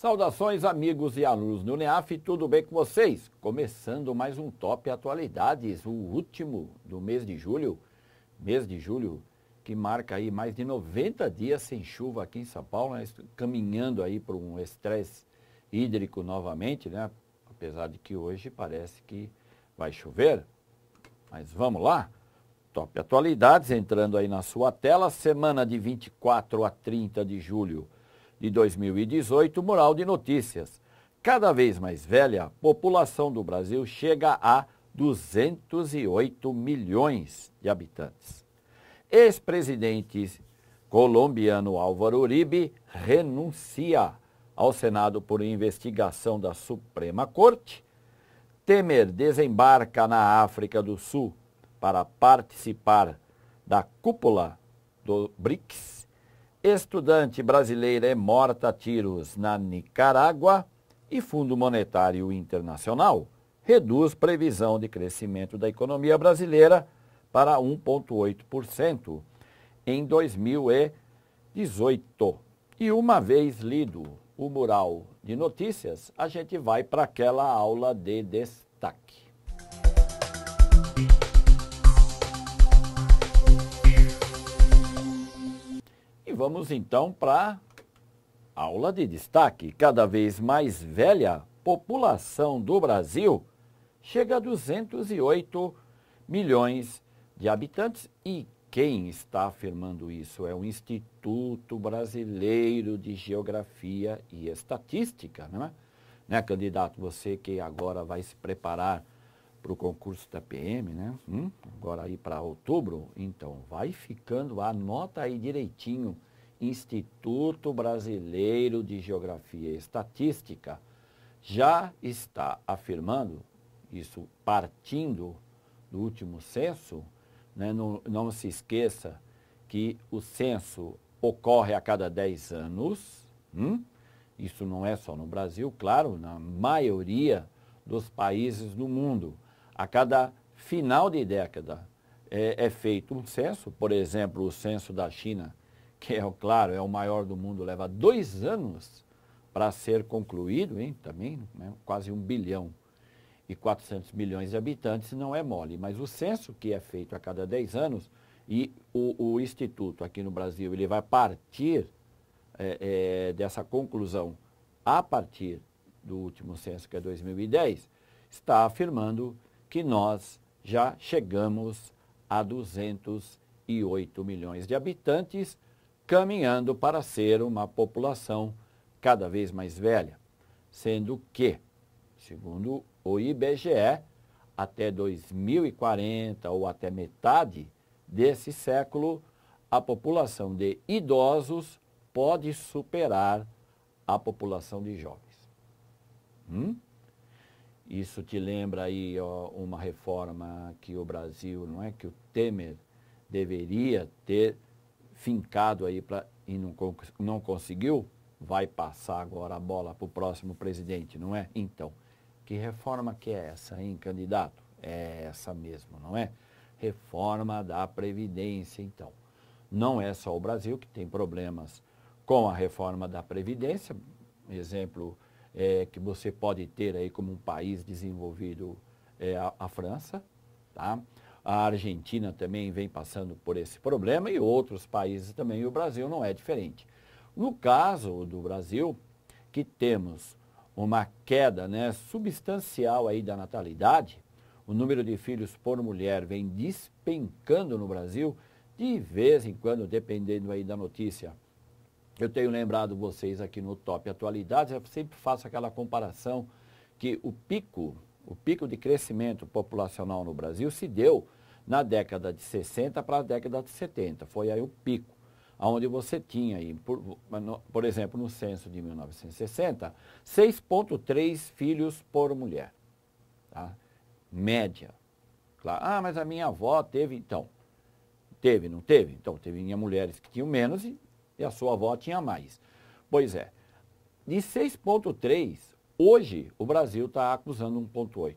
Saudações, amigos e alunos do NEAF, tudo bem com vocês? Começando mais um Top Atualidades, o último do mês de julho, mês de julho que marca aí mais de 90 dias sem chuva aqui em São Paulo, né? caminhando aí para um estresse hídrico novamente, né? Apesar de que hoje parece que vai chover, mas vamos lá. Top Atualidades entrando aí na sua tela, semana de 24 a 30 de julho de 2018, Mural de Notícias. Cada vez mais velha, a população do Brasil chega a 208 milhões de habitantes. Ex-presidente colombiano Álvaro Uribe renuncia ao Senado por investigação da Suprema Corte. Temer desembarca na África do Sul para participar da cúpula do BRICS Estudante brasileira é morta a tiros na Nicarágua e Fundo Monetário Internacional reduz previsão de crescimento da economia brasileira para 1,8% em 2018. E uma vez lido o mural de notícias, a gente vai para aquela aula de destaque. vamos então para aula de destaque. Cada vez mais velha, população do Brasil chega a 208 milhões de habitantes e quem está afirmando isso é o Instituto Brasileiro de Geografia e Estatística, é? Né, candidato, você que agora vai se preparar para o concurso da PM, né? Hum? Agora aí para outubro, então vai ficando, anota aí direitinho Instituto Brasileiro de Geografia e Estatística já está afirmando, isso partindo do último censo, né, não, não se esqueça que o censo ocorre a cada 10 anos, hum? isso não é só no Brasil, claro, na maioria dos países do mundo. A cada final de década é, é feito um censo, por exemplo, o censo da China que é, claro, é o maior do mundo, leva dois anos para ser concluído, hein, também, né, quase um bilhão e 400 milhões de habitantes, não é mole. Mas o censo que é feito a cada 10 anos, e o, o Instituto aqui no Brasil, ele vai partir é, é, dessa conclusão a partir do último censo, que é 2010, está afirmando que nós já chegamos a 208 milhões de habitantes caminhando para ser uma população cada vez mais velha, sendo que, segundo o IBGE, até 2040 ou até metade desse século, a população de idosos pode superar a população de jovens. Hum? Isso te lembra aí ó, uma reforma que o Brasil, não é que o Temer deveria ter fincado aí pra, e não, não conseguiu, vai passar agora a bola para o próximo presidente, não é? Então, que reforma que é essa, hein, candidato? É essa mesmo, não é? Reforma da Previdência, então. Não é só o Brasil que tem problemas com a reforma da Previdência, exemplo é, que você pode ter aí como um país desenvolvido é a, a França, tá? A Argentina também vem passando por esse problema e outros países também, e o Brasil não é diferente. No caso do Brasil, que temos uma queda né, substancial aí da natalidade, o número de filhos por mulher vem despencando no Brasil, de vez em quando, dependendo aí da notícia. Eu tenho lembrado vocês aqui no Top Atualidades, eu sempre faço aquela comparação que o pico, o pico de crescimento populacional no Brasil se deu na década de 60 para a década de 70. Foi aí o pico, onde você tinha, aí, por, por exemplo, no censo de 1960, 6,3 filhos por mulher. Tá? Média. Claro. Ah, mas a minha avó teve, então. Teve, não teve? Então, teve minha mulheres que tinham menos e, e a sua avó tinha mais. Pois é. De 6,3, hoje o Brasil está acusando 1,8.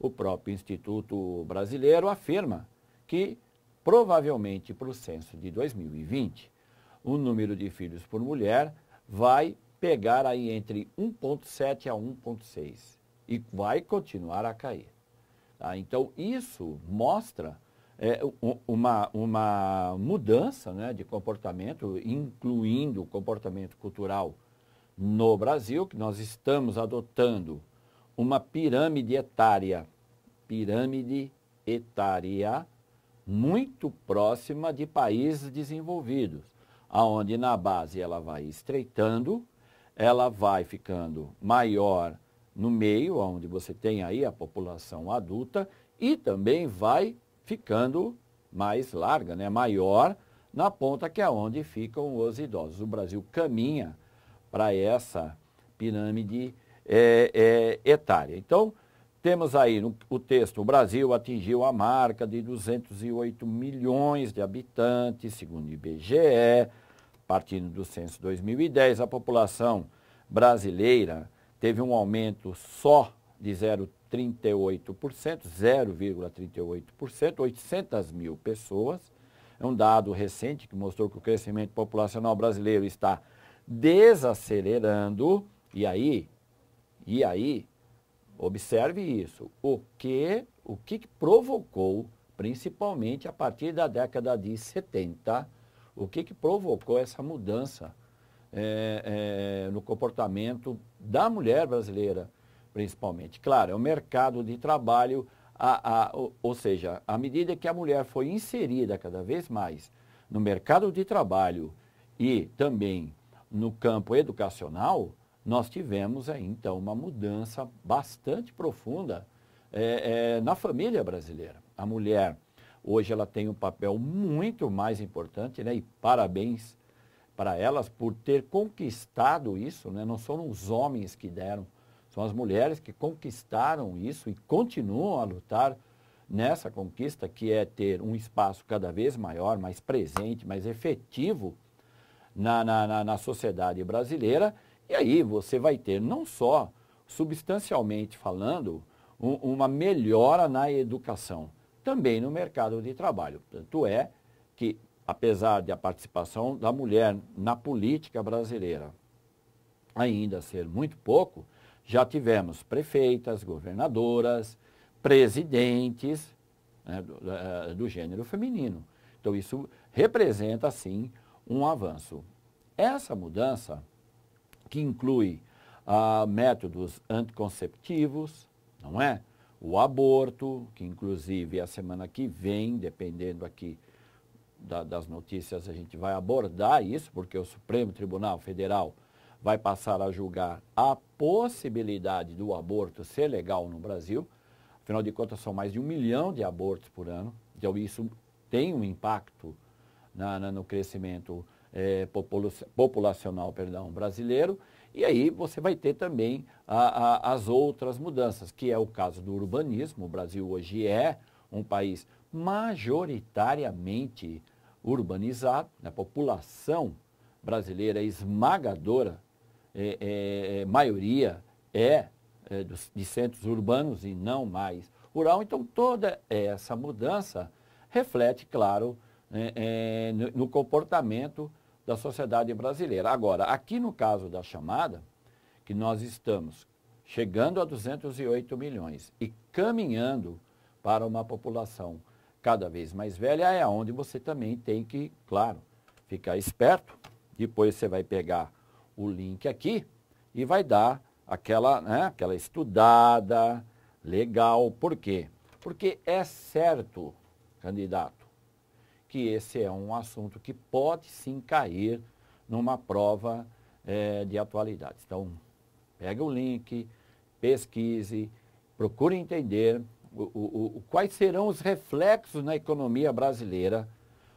O próprio Instituto Brasileiro afirma que, provavelmente para o censo de 2020, o número de filhos por mulher vai pegar aí entre 1,7 a 1,6 e vai continuar a cair. Tá? Então, isso mostra é, uma, uma mudança né, de comportamento, incluindo o comportamento cultural no Brasil, que nós estamos adotando uma pirâmide etária, pirâmide etária muito próxima de países desenvolvidos, aonde na base ela vai estreitando, ela vai ficando maior no meio, onde você tem aí a população adulta, e também vai ficando mais larga, né? maior, na ponta que é onde ficam os idosos. O Brasil caminha para essa pirâmide é, é, etária. Então, temos aí no, o texto, o Brasil atingiu a marca de 208 milhões de habitantes, segundo o IBGE, partindo do censo 2010, a população brasileira teve um aumento só de 0,38%, 0,38%, 800 mil pessoas. É um dado recente que mostrou que o crescimento populacional brasileiro está desacelerando, e aí e aí, observe isso. O que, o que provocou, principalmente a partir da década de 70, o que, que provocou essa mudança é, é, no comportamento da mulher brasileira, principalmente? Claro, é o mercado de trabalho, a, a, ou, ou seja, à medida que a mulher foi inserida cada vez mais no mercado de trabalho e também no campo educacional, nós tivemos aí, então, uma mudança bastante profunda é, é, na família brasileira. A mulher, hoje, ela tem um papel muito mais importante, né? E parabéns para elas por ter conquistado isso, né? Não foram os homens que deram, são as mulheres que conquistaram isso e continuam a lutar nessa conquista, que é ter um espaço cada vez maior, mais presente, mais efetivo na, na, na, na sociedade brasileira e aí você vai ter não só, substancialmente falando, um, uma melhora na educação, também no mercado de trabalho. Tanto é que, apesar de a participação da mulher na política brasileira ainda ser muito pouco, já tivemos prefeitas, governadoras, presidentes né, do, do gênero feminino. Então, isso representa, sim, um avanço. Essa mudança que inclui ah, métodos anticonceptivos, não é? O aborto, que inclusive a semana que vem, dependendo aqui da, das notícias, a gente vai abordar isso, porque o Supremo Tribunal Federal vai passar a julgar a possibilidade do aborto ser legal no Brasil. Afinal de contas, são mais de um milhão de abortos por ano. Então, isso tem um impacto na, na no crescimento é, populacional perdão, brasileiro. E aí você vai ter também a, a, as outras mudanças, que é o caso do urbanismo. O Brasil hoje é um país majoritariamente urbanizado. Né, a população brasileira é esmagadora, é, é, maioria é, é dos, de centros urbanos e não mais rural. Então toda essa mudança reflete, claro, é, no, no comportamento da sociedade brasileira. Agora, aqui no caso da chamada, que nós estamos chegando a 208 milhões e caminhando para uma população cada vez mais velha, é onde você também tem que, claro, ficar esperto. Depois você vai pegar o link aqui e vai dar aquela, né, aquela estudada legal. Por quê? Porque é certo, candidato, que esse é um assunto que pode sim cair numa prova é, de atualidade. Então, pega o link, pesquise, procure entender o, o, o, quais serão os reflexos na economia brasileira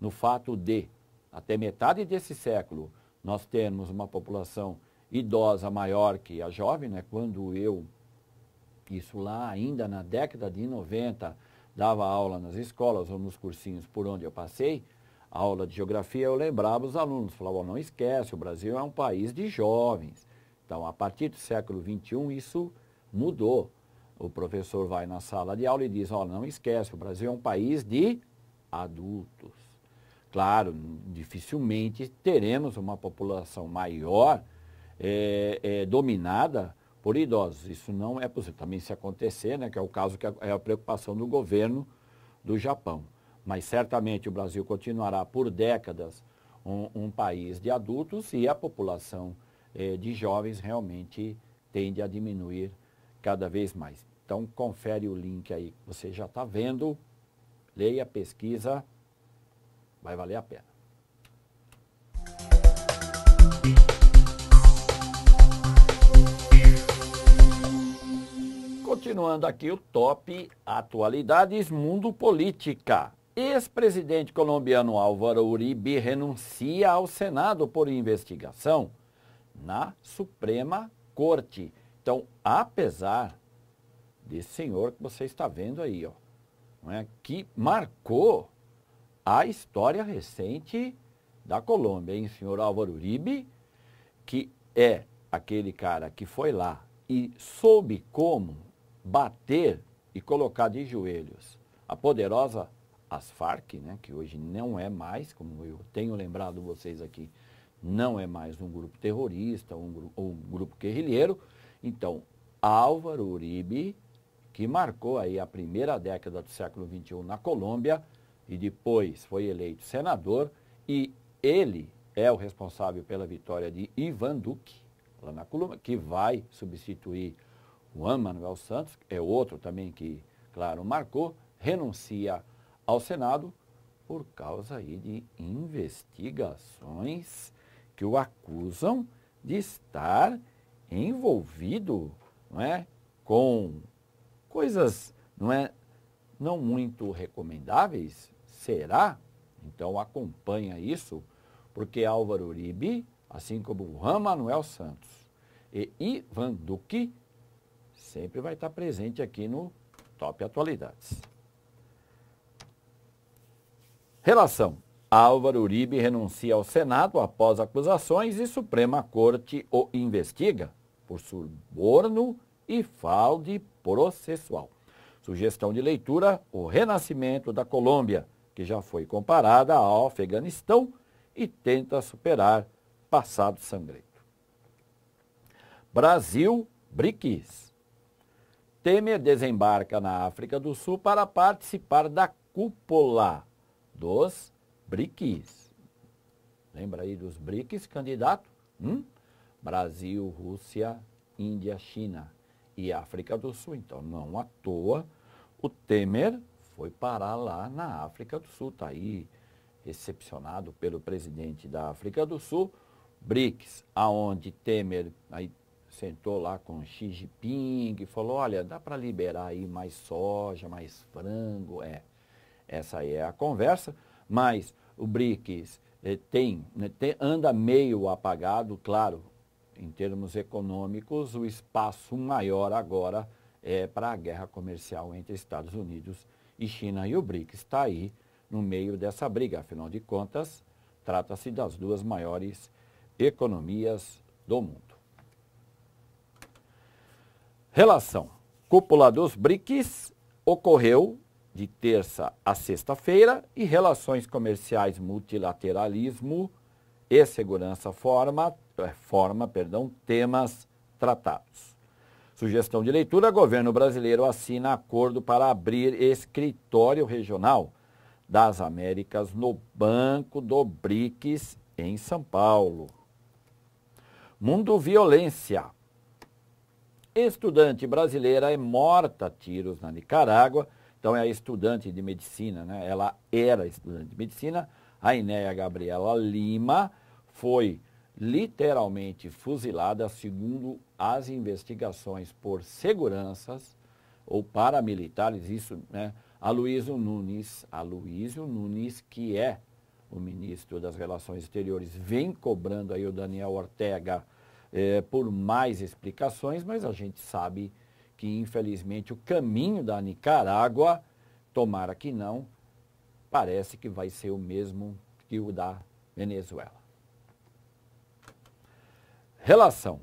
no fato de, até metade desse século, nós termos uma população idosa maior que a jovem, né? quando eu, isso lá ainda na década de 90, dava aula nas escolas ou nos cursinhos por onde eu passei, a aula de geografia eu lembrava os alunos, falava, oh, não esquece, o Brasil é um país de jovens. Então, a partir do século XXI, isso mudou. O professor vai na sala de aula e diz, olha, não esquece, o Brasil é um país de adultos. Claro, dificilmente teremos uma população maior é, é, dominada por idosos. Isso não é possível. Também se acontecer, né, que é o caso que é a preocupação do governo do Japão. Mas certamente o Brasil continuará por décadas um, um país de adultos e a população eh, de jovens realmente tende a diminuir cada vez mais. Então, confere o link aí você já está vendo, leia, pesquisa, vai valer a pena. Continuando aqui o top atualidades mundo política. Ex-presidente colombiano Álvaro Uribe renuncia ao Senado por investigação na Suprema Corte. Então, apesar desse senhor que você está vendo aí, ó, é, que marcou a história recente da Colômbia, hein, senhor Álvaro Uribe, que é aquele cara que foi lá e soube como bater e colocar de joelhos a poderosa as Farc, né, que hoje não é mais, como eu tenho lembrado vocês aqui, não é mais um grupo terrorista um grupo, ou um grupo guerrilheiro. Então, Álvaro Uribe, que marcou aí a primeira década do século XXI na Colômbia e depois foi eleito senador, e ele é o responsável pela vitória de Ivan Duque, lá na Colômbia, que vai substituir Juan Manuel Santos, é outro também que, claro, marcou, renuncia ao Senado por causa aí de investigações que o acusam de estar envolvido não é, com coisas não, é, não muito recomendáveis. Será? Então acompanha isso, porque Álvaro Uribe, assim como Juan Manuel Santos e Ivan Duque, sempre vai estar presente aqui no Top Atualidades. Relação. Álvaro Uribe renuncia ao Senado após acusações e Suprema Corte o investiga por suborno e fraude processual. Sugestão de leitura: O Renascimento da Colômbia, que já foi comparada ao Afeganistão e tenta superar passado sangrento. Brasil, BRICS. Temer desembarca na África do Sul para participar da cúpula dos BRICS. Lembra aí dos BRICS, candidato? Hum? Brasil, Rússia, Índia, China e África do Sul. Então, não à toa, o Temer foi parar lá na África do Sul. Está aí, recepcionado pelo presidente da África do Sul, BRICS, aonde Temer, aí sentou lá com Xi Jinping e falou, olha, dá para liberar aí mais soja, mais frango, é. Essa é a conversa, mas o BRICS eh, tem, né, tem, anda meio apagado, claro, em termos econômicos, o espaço maior agora é para a guerra comercial entre Estados Unidos e China. E o BRICS está aí no meio dessa briga, afinal de contas, trata-se das duas maiores economias do mundo. Relação: Cúpula dos BRICS ocorreu de terça a sexta-feira e relações comerciais, multilateralismo e segurança forma, é, forma, perdão, temas tratados. Sugestão de leitura: Governo brasileiro assina acordo para abrir escritório regional das Américas no Banco do BRICS em São Paulo. Mundo Violência. Estudante brasileira é morta a tiros na Nicarágua. Então, é a estudante de medicina, né? Ela era estudante de medicina. A Inéia Gabriela Lima foi literalmente fuzilada, segundo as investigações por seguranças ou paramilitares, isso, né? Aloysio Nunes, Aloysio Nunes, que é o ministro das Relações Exteriores, vem cobrando aí o Daniel Ortega é, por mais explicações, mas a gente sabe que, infelizmente, o caminho da Nicarágua, tomara que não, parece que vai ser o mesmo que o da Venezuela. Relação.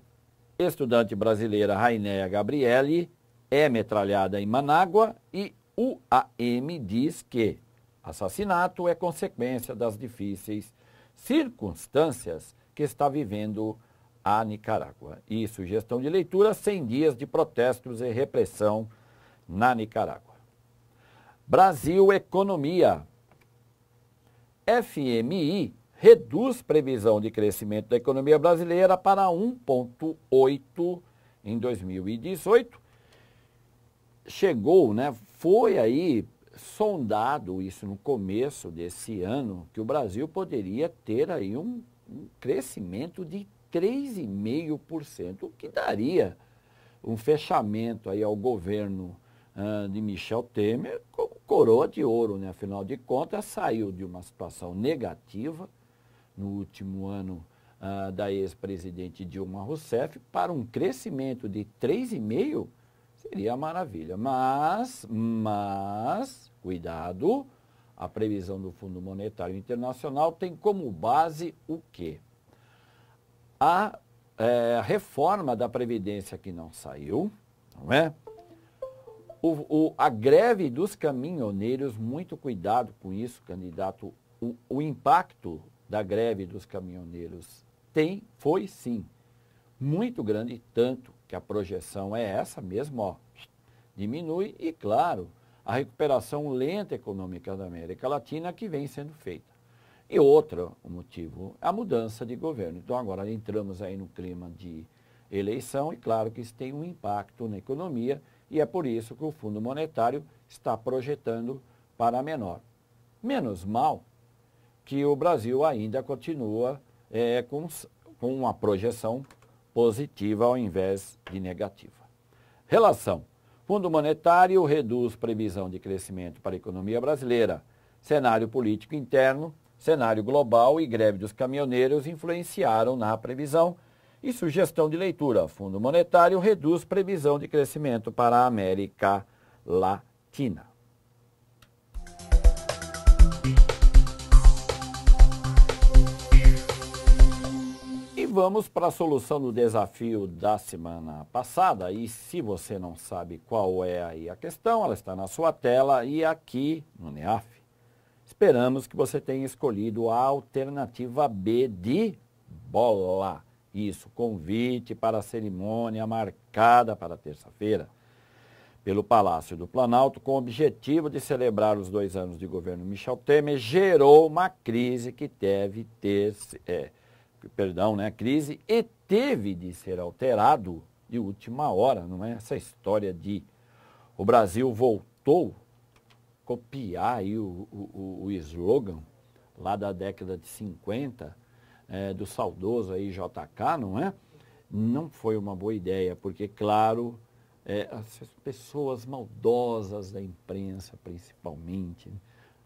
Estudante brasileira Rainéa Gabriele é metralhada em Manágua e UAM diz que assassinato é consequência das difíceis circunstâncias que está vivendo à Nicarágua. E sugestão de leitura: 100 dias de protestos e repressão na Nicarágua. Brasil Economia. FMI reduz previsão de crescimento da economia brasileira para 1,8 em 2018. Chegou, né? Foi aí sondado isso no começo desse ano que o Brasil poderia ter aí um, um crescimento de 3,5%, o que daria um fechamento aí ao governo uh, de Michel Temer como coroa de ouro, né? Afinal de contas, saiu de uma situação negativa no último ano uh, da ex-presidente Dilma Rousseff para um crescimento de 3,5%, seria maravilha. Mas, mas, cuidado, a previsão do Fundo Monetário Internacional tem como base o quê? a é, reforma da Previdência que não saiu, não é? O, o, a greve dos caminhoneiros, muito cuidado com isso, candidato. O, o impacto da greve dos caminhoneiros tem, foi sim, muito grande, tanto que a projeção é essa mesmo, ó, diminui e, claro, a recuperação lenta econômica da América Latina que vem sendo feita. E outro motivo, a mudança de governo. Então, agora entramos aí no clima de eleição e, claro, que isso tem um impacto na economia e é por isso que o Fundo Monetário está projetando para menor. Menos mal que o Brasil ainda continua é, com, com uma projeção positiva ao invés de negativa. Relação. Fundo Monetário reduz previsão de crescimento para a economia brasileira. Cenário político interno Cenário global e greve dos caminhoneiros influenciaram na previsão. E sugestão de leitura: Fundo Monetário reduz previsão de crescimento para a América Latina. E vamos para a solução do desafio da semana passada. E se você não sabe qual é aí a questão, ela está na sua tela e aqui no NEAF. Esperamos que você tenha escolhido a alternativa B de bola. Isso, convite para a cerimônia marcada para terça-feira pelo Palácio do Planalto, com o objetivo de celebrar os dois anos de governo Michel Temer, gerou uma crise que deve ter, é, perdão, né, crise e teve de ser alterado de última hora, não é? Essa história de o Brasil voltou copiar aí o, o, o slogan lá da década de 50, é, do saudoso aí JK, não é? Não foi uma boa ideia, porque, claro, é, as pessoas maldosas da imprensa, principalmente, né?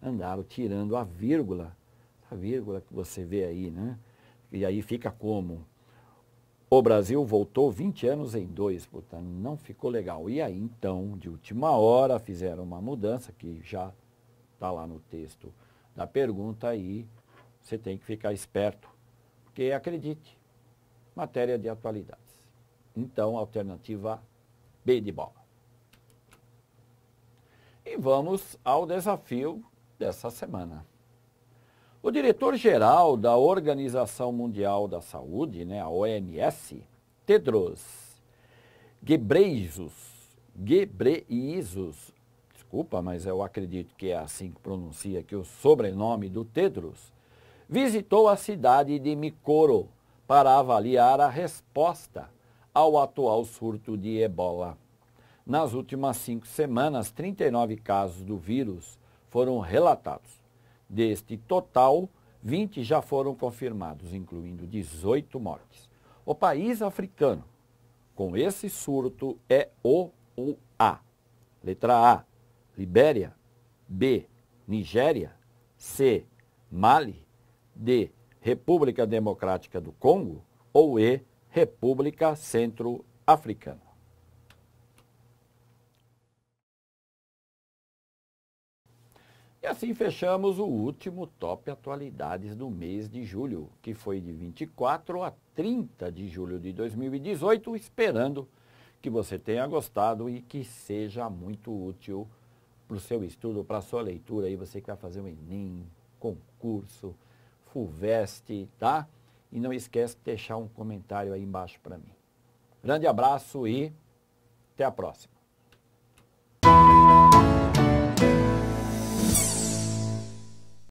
andaram tirando a vírgula, a vírgula que você vê aí, né? E aí fica como? O Brasil voltou 20 anos em dois, puta, não ficou legal. E aí, então, de última hora, fizeram uma mudança que já está lá no texto da pergunta e você tem que ficar esperto, porque acredite, matéria de atualidades. Então, alternativa B de bola. E vamos ao desafio dessa semana. O diretor-geral da Organização Mundial da Saúde, né, a OMS, Tedros Gebreizos, Ghebreyesus, desculpa, mas eu acredito que é assim que pronuncia aqui o sobrenome do Tedros, visitou a cidade de Mikoro para avaliar a resposta ao atual surto de ebola. Nas últimas cinco semanas, 39 casos do vírus foram relatados. Deste total, 20 já foram confirmados, incluindo 18 mortes. O país africano com esse surto é o UA. Letra A, Libéria. B, Nigéria. C, Mali. D, República Democrática do Congo. Ou E, República Centro-Africana. E assim fechamos o último top atualidades do mês de julho, que foi de 24 a 30 de julho de 2018, esperando que você tenha gostado e que seja muito útil para o seu estudo, para a sua leitura aí, você que vai fazer um Enem, concurso, FUVEST, tá? E não esquece de deixar um comentário aí embaixo para mim. Grande abraço e até a próxima.